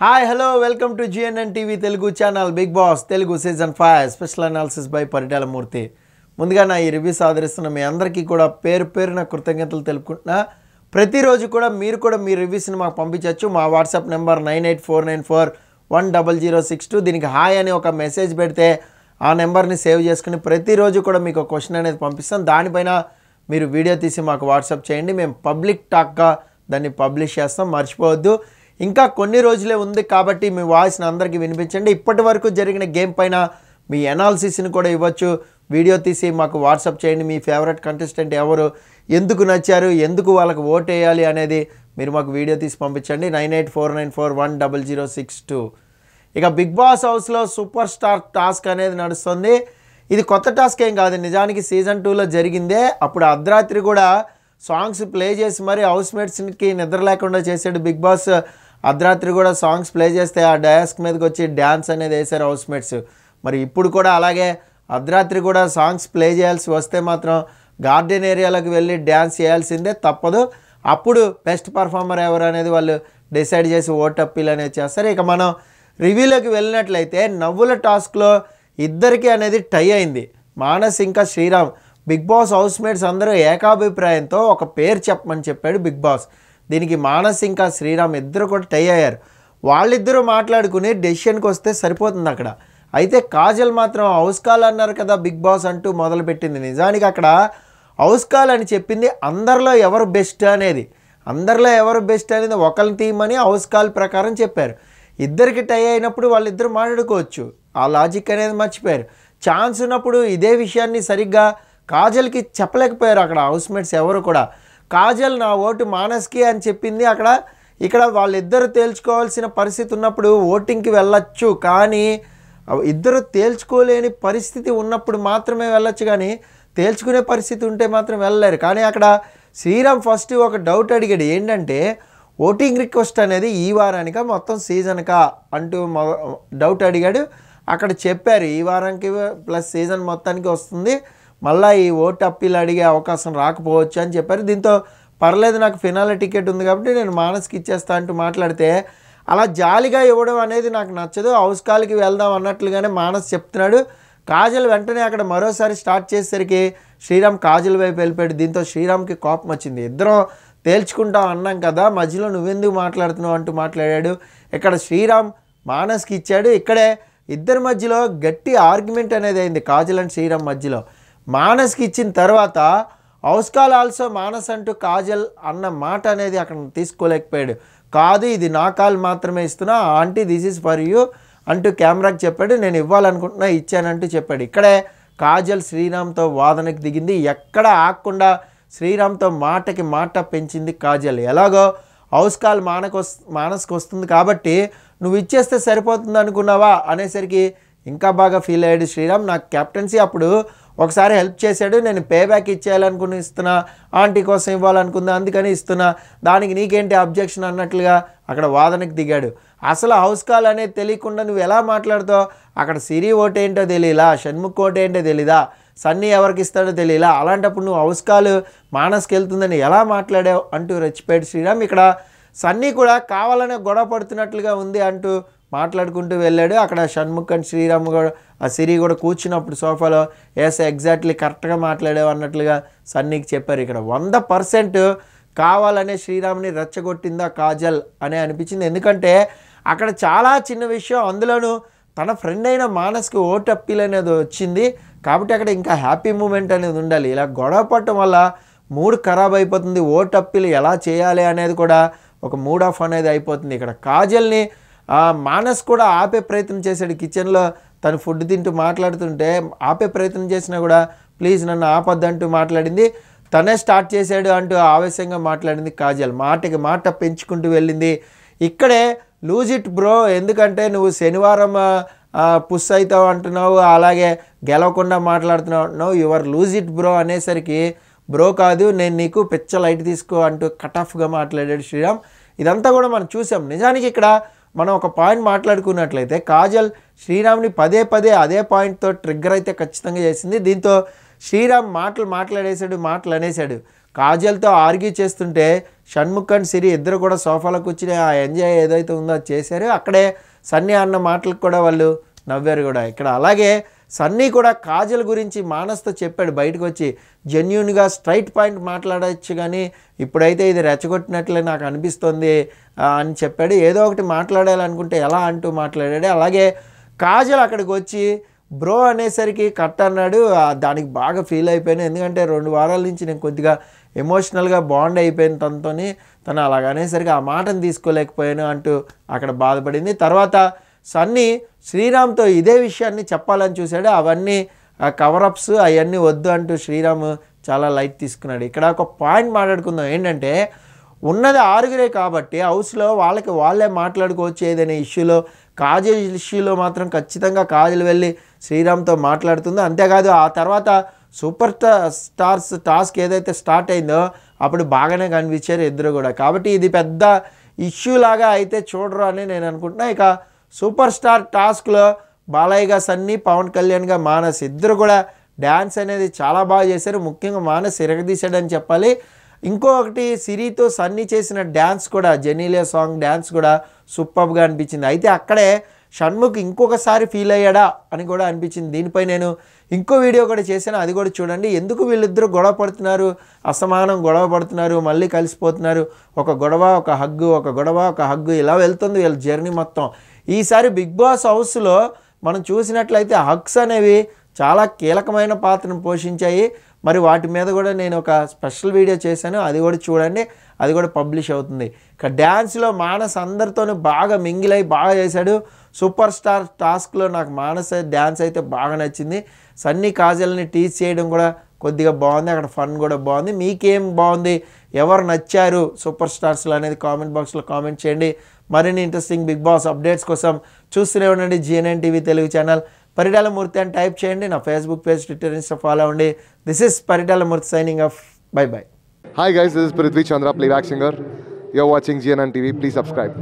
hi hello welcome to GNN TV Telugu channel big boss Telugu season five special analysis by Paritala Murthy ముందుగా నా ఈ reviews ఆదరిస్తున్న మీ అందరికీ కూడా పేరు పేరున కృతజ్ఞతలు తెలుపుకుంటున్నా ప్రతిరోజు కూడా మీరు కూడా మీ రివ్యూస్ని మాకు పంపించవచ్చు మా WhatsApp number nine eight four nine four one double zero six two దీనికి హాయ్ అని ఒక మెసేజ్ పెడితే ఆ నెంబర్ని సేవ్ చేసుకుని ప్రతిరోజు కూడా మీకు క్వశ్చన్ అనేది పంపిస్తాం దానిపైన మీరు వీడియో తీసి మాకు వాట్సాప్ చేయండి మేము పబ్లిక్ టాక్గా దాన్ని పబ్లిష్ చేస్తాం మర్చిపోవద్దు ఇంకా కొన్ని రోజులే ఉంది కాబట్టి మీ వాయిస్ని అందరికీ వినిపించండి ఇప్పటి వరకు జరిగిన గేమ్ పైన మీ ఎనాలిసిస్ని కూడా ఇవ్వచ్చు వీడియో తీసి మాకు వాట్సాప్ చేయండి మీ ఫేవరెట్ కంటెస్టెంట్ ఎవరు ఎందుకు నచ్చారు ఎందుకు వాళ్ళకి ఓట్ వేయాలి అనేది మీరు మాకు వీడియో తీసి పంపించండి nine eight four nine four one double zero six two ఇక బిగ్ బాస్ హౌస్లో సూపర్ స్టార్ టాస్క్ అనేది నడుస్తుంది ఇది కొత్త టాస్క్ ఏం కాదు నిజానికి సీజన్ టూలో జరిగిందే అప్పుడు అర్ధరాత్రి కూడా సాంగ్స్ ప్లే చేసి మరి హౌస్మేట్స్కి నిద్ర లేకుండా చేశాడు బిగ్ బాస్ అర్ధరాత్రి కూడా సాంగ్స్ ప్లే చేస్తే ఆ డయాస్క్ మీదకి వచ్చి డ్యాన్స్ అనేది వేశారు హౌస్మేట్స్ మరి ఇప్పుడు కూడా అలాగే అర్ధరాత్రి కూడా సాంగ్స్ ప్లే చేయాల్సి వస్తే మాత్రం గార్డెన్ ఏరియాలకు వెళ్ళి డ్యాన్స్ చేయాల్సిందే తప్పదు అప్పుడు బెస్ట్ పర్ఫార్మర్ ఎవరు అనేది వాళ్ళు డిసైడ్ చేసి ఓటప్పీలు అనేది చేస్తారు ఇక మనం రివ్యూలోకి వెళ్ళినట్లయితే నవ్వుల టాస్క్లో ఇద్దరికీ అనేది టై అయింది మానస్ ఇంకా శ్రీరామ్ బిగ్ బాస్ హౌస్మేట్స్ అందరూ ఏకాభిప్రాయంతో ఒక పేరు చెప్పమని చెప్పాడు బిగ్ బాస్ దీనికి మానస్ ఇంకా శ్రీరామ్ ఇద్దరు కూడా టై అయ్యారు వాళ్ళిద్దరూ మాట్లాడుకుని డెసిషన్కి వస్తే సరిపోతుంది అక్కడ అయితే కాజల్ మాత్రం హౌస్ కాల్ అన్నారు కదా బిగ్ బాస్ అంటూ మొదలుపెట్టింది నిజానికి అక్కడ హౌస్ కాల్ అని చెప్పింది అందరిలో ఎవరు బెస్ట్ అనేది అందరిలో ఎవరు బెస్ట్ అనేది ఒకరిని తీయమని హౌస్ కాల్ ప్రకారం చెప్పారు ఇద్దరికి టై అయినప్పుడు వాళ్ళిద్దరు మాట్లాడుకోవచ్చు ఆ లాజిక్ అనేది మర్చిపోయారు ఛాన్స్ ఉన్నప్పుడు ఇదే విషయాన్ని సరిగ్గా కాజల్కి చెప్పలేకపోయారు అక్కడ హౌస్మేట్స్ ఎవరు కూడా కాజల్ నా ఓటు మానస్కి అని చెప్పింది అక్కడ ఇక్కడ వాళ్ళిద్దరు తేల్చుకోవాల్సిన పరిస్థితి ఉన్నప్పుడు ఓటింగ్కి వెళ్ళొచ్చు కానీ ఇద్దరు తేల్చుకోలేని పరిస్థితి ఉన్నప్పుడు మాత్రమే వెళ్ళొచ్చు కానీ తేల్చుకునే పరిస్థితి ఉంటే మాత్రం వెళ్ళలేరు కానీ అక్కడ శ్రీరామ్ ఫస్ట్ ఒక డౌట్ అడిగాడు ఏంటంటే ఓటింగ్ రిక్వెస్ట్ అనేది ఈ వారానిక మొత్తం సీజన్కా అంటూ డౌట్ అడిగాడు అక్కడ చెప్పారు ఈ వారానికి ప్లస్ సీజన్ మొత్తానికి వస్తుంది మళ్ళీ ఈ ఓటు అప్పీలు అడిగే అవకాశం రాకపోవచ్చు అని చెప్పారు దీంతో పర్లేదు నాకు ఫినాల టికెట్ ఉంది కాబట్టి నేను మానస్కి ఇచ్చేస్తా అంటూ మాట్లాడితే అలా జాలిగా ఇవ్వడం అనేది నాకు నచ్చదు కాల్కి వెళ్దాం అన్నట్లుగానే మానస్ చెప్తున్నాడు కాజల్ వెంటనే అక్కడ మరోసారి స్టార్ట్ చేసేసరికి శ్రీరామ్ కాజల్ వైపు వెళ్ళిపోయాడు దీంతో శ్రీరామ్కి కోపం వచ్చింది ఇద్దరం తేల్చుకుంటాం అన్నాం కదా మధ్యలో నువ్వెందుకు మాట్లాడుతున్నావు అంటూ మాట్లాడాడు ఇక్కడ శ్రీరామ్ మానస్కి ఇచ్చాడు ఇక్కడే ఇద్దరి మధ్యలో గట్టి ఆర్గ్యుమెంట్ అనేది అయింది కాజల్ అండ్ శ్రీరామ్ మధ్యలో మానస్కి ఇచ్చిన తర్వాత కాల్ ఆల్సో మానస్ అంటూ కాజల్ అన్న మాట అనేది అక్కడ తీసుకోలేకపోయాడు కాదు ఇది నా కాల్ మాత్రమే ఇస్తున్నా aunty this is for you అంటూ కెమెరాకి చెప్పాడు నేను ఇవ్వాలనుకుంటున్నా ఇచ్చానంటూ చెప్పాడు ఇక్కడే కాజల్ శ్రీరామ్తో వాదనకు దిగింది ఎక్కడ ఆగకుండా శ్రీరామ్తో మాటకి మాట పెంచింది కాజల్ ఎలాగో హౌస్ కాల్ మానకు మానస్కి వస్తుంది కాబట్టి నువ్వు ఇచ్చేస్తే సరిపోతుంది అనుకున్నావా అనేసరికి ఇంకా బాగా ఫీల్ అయ్యాడు శ్రీరామ్ నాకు కెప్టెన్సీ అప్పుడు ఒకసారి హెల్ప్ చేశాడు నేను పే బ్యాక్ ఇచ్చేయాలనుకుని ఇస్తున్నా ఆంటీ కోసం ఇవ్వాలనుకుందా అందుకని ఇస్తున్నా దానికి నీకేంటి అబ్జెక్షన్ అన్నట్లుగా అక్కడ వాదనకు దిగాడు అసలు హౌస్ కాల్ అనేది తెలియకుండా నువ్వు ఎలా మాట్లాడుతావు అక్కడ సిరి ఓటేంటో తెలియలా షణ్ముఖ్ ఓటేంటో తెలీదా సన్నీ ఎవరికి ఇస్తాడో తెలియలా అలాంటప్పుడు నువ్వు హౌస్ కాల్ మానస్కి వెళ్తుందని ఎలా మాట్లాడావు అంటూ రెచ్చిపోయాడు శ్రీరామ్ ఇక్కడ సన్నీ కూడా కావాలనే గొడవ పడుతున్నట్లుగా ఉంది అంటూ మాట్లాడుకుంటూ వెళ్ళాడు అక్కడ షణ్ముఖ్ అండ్ శ్రీరామ్ కూడా ఆ సిరి కూడా కూర్చున్నప్పుడు సోఫాలో ఎస్ ఎగ్జాక్ట్లీ కరెక్ట్గా మాట్లాడావు అన్నట్లుగా సన్నీకి చెప్పారు ఇక్కడ వంద పర్సెంట్ కావాలనే శ్రీరామ్ని రెచ్చగొట్టిందా కాజల్ అని అనిపించింది ఎందుకంటే అక్కడ చాలా చిన్న విషయం అందులోనూ తన ఫ్రెండ్ అయిన మానస్కి ఓటు అప్పీల్ అనేది వచ్చింది కాబట్టి అక్కడ ఇంకా హ్యాపీ మూమెంట్ అనేది ఉండాలి ఇలా గొడవ పట్టడం వల్ల మూడు ఖరాబ్ అయిపోతుంది ఓటు అప్పీలు ఎలా చేయాలి అనేది కూడా ఒక మూడ్ ఆఫ్ అనేది అయిపోతుంది ఇక్కడ కాజల్ని మానస్ కూడా ఆపే ప్రయత్నం చేశాడు కిచెన్లో తను ఫుడ్ తింటూ మాట్లాడుతుంటే ఆపే ప్రయత్నం చేసినా కూడా ప్లీజ్ నన్ను ఆపొద్దంటూ మాట్లాడింది తనే స్టార్ట్ చేశాడు అంటూ ఆవేశంగా మాట్లాడింది కాజల్ మాటకి మాట పెంచుకుంటూ వెళ్ళింది ఇక్కడే లూజ్ ఇట్ బ్రో ఎందుకంటే నువ్వు శనివారం పుష్ అవుతావు అంటున్నావు అలాగే గెలవకుండా మాట్లాడుతున్నావు no you're lose it bro అనేసరికి బ్రో కాదు నేను నీకు పిచ్చ లైట్ తీసుకో అంటూ కట్ ఆఫ్గా మాట్లాడాడు శ్రీరామ్ ఇదంతా కూడా మనం చూసాం నిజానికి ఇక్కడ మనం ఒక పాయింట్ మాట్లాడుకున్నట్లయితే కాజల్ శ్రీరామ్ని పదే పదే అదే పాయింట్తో ట్రిగ్గర్ అయితే ఖచ్చితంగా చేసింది దీంతో శ్రీరామ్ మాటలు మాట్లాడేశాడు మాటలు అనేశాడు కాజల్తో ఆర్గ్యూ చేస్తుంటే షణ్ముఖ్ అండ్ సిరి ఇద్దరు కూడా సోఫాలో కూర్చుని ఆ ఎంజాయ్ ఏదైతే ఉందో చేశారు అక్కడే సన్నీ అన్న మాటలకు కూడా వాళ్ళు నవ్వారు కూడా ఇక్కడ అలాగే సన్నీ కూడా కాజల్ గురించి మానస్తో చెప్పాడు బయటకు వచ్చి జెన్యున్గా స్ట్రైట్ పాయింట్ మాట్లాడవచ్చు కానీ ఇప్పుడైతే ఇది రెచ్చగొట్టినట్లే నాకు అనిపిస్తుంది అని చెప్పాడు ఏదో ఒకటి మాట్లాడాలనుకుంటే ఎలా అంటూ మాట్లాడాడు అలాగే కాజల్ అక్కడికి వచ్చి బ్రో అనేసరికి కట్ అన్నాడు దానికి బాగా ఫీల్ అయిపోయాను ఎందుకంటే రెండు వారాల నుంచి నేను కొద్దిగా ఎమోషనల్గా బాండ్ అయిపోయింది తనతోని తను అలాగనేసరికి ఆ మాటను తీసుకోలేకపోయాను అంటూ అక్కడ బాధపడింది తర్వాత సన్నీ శ్రీరామ్తో ఇదే విషయాన్ని చెప్పాలని చూశాడు అవన్నీ కవరప్స్ అవన్నీ వద్దు అంటూ శ్రీరామ్ చాలా లైట్ తీసుకున్నాడు ఇక్కడ ఒక పాయింట్ మాట్లాడుకుందాం ఏంటంటే ఉన్నది ఆరుగురే కాబట్టి హౌస్లో వాళ్ళకి వాళ్ళే మాట్లాడుకోవచ్చు ఏదైనా ఇష్యూలో కాజల్ ఇష్యూలో మాత్రం ఖచ్చితంగా కాజులు వెళ్ళి శ్రీరామ్తో మాట్లాడుతుందో అంతేకాదు ఆ తర్వాత సూపర్ స్టార్స్ టాస్క్ ఏదైతే స్టార్ట్ అయిందో అప్పుడు బాగానే కనిపించారు ఇద్దరు కూడా కాబట్టి ఇది పెద్ద ఇష్యూలాగా అయితే చూడరు అని నేను అనుకుంటున్నా ఇక సూపర్ స్టార్ టాస్క్లో గా సన్నీ పవన్ కళ్యాణ్గా మానస్ ఇద్దరు కూడా డ్యాన్స్ అనేది చాలా బాగా చేశారు ముఖ్యంగా మానస్ ఇరగదీశాడని చెప్పాలి ఇంకొకటి సిరితో సన్నీ చేసిన డ్యాన్స్ కూడా జెనీలియా సాంగ్ డ్యాన్స్ కూడా సూపర్గా అనిపించింది అయితే అక్కడే షణ్ముఖ్ ఇంకొకసారి ఫీల్ అయ్యాడా అని కూడా అనిపించింది దీనిపై నేను ఇంకో వీడియో కూడా చేశాను అది కూడా చూడండి ఎందుకు వీళ్ళిద్దరూ గొడవ పడుతున్నారు అసమానం గొడవ పడుతున్నారు మళ్ళీ కలిసిపోతున్నారు ఒక గొడవ ఒక హగ్గు ఒక గొడవ ఒక హగ్గు ఇలా వెళ్తుంది వీళ్ళ జర్నీ మొత్తం ఈసారి బిగ్ బాస్ హౌస్లో మనం చూసినట్లయితే హక్స్ అనేవి చాలా కీలకమైన పాత్రను పోషించాయి మరి వాటి మీద కూడా నేను ఒక స్పెషల్ వీడియో చేశాను అది కూడా చూడండి అది కూడా పబ్లిష్ అవుతుంది ఇక డ్యాన్స్లో మానస్ అందరితోనూ బాగా మింగిలై బాగా చేశాడు సూపర్ స్టార్ టాస్క్లో నాకు మానస్ డ్యాన్స్ అయితే బాగా నచ్చింది సన్నీ కాజల్ని టీచ్ చేయడం కూడా కొద్దిగా బాగుంది అక్కడ ఫన్ కూడా బాగుంది మీకేం బాగుంది ఎవరు నచ్చారు సూపర్ స్టార్స్లో అనేది కామెంట్ బాక్స్లో కామెంట్ చేయండి మరిన్ని ఇంట్రెస్టింగ్ బిగ్ బాస్ అప్డేట్స్ కోసం చూస్తూనే ఉండండి GNN TV Telugu channel Paritala Murthy అని టైప్ చేయండి నా Facebook page Twitter Insta follow అవ్వండి this is Paritala Murthy signing off bye bye hi guys this Prithvi Chandra playback singer you're watching GNN TV please subscribe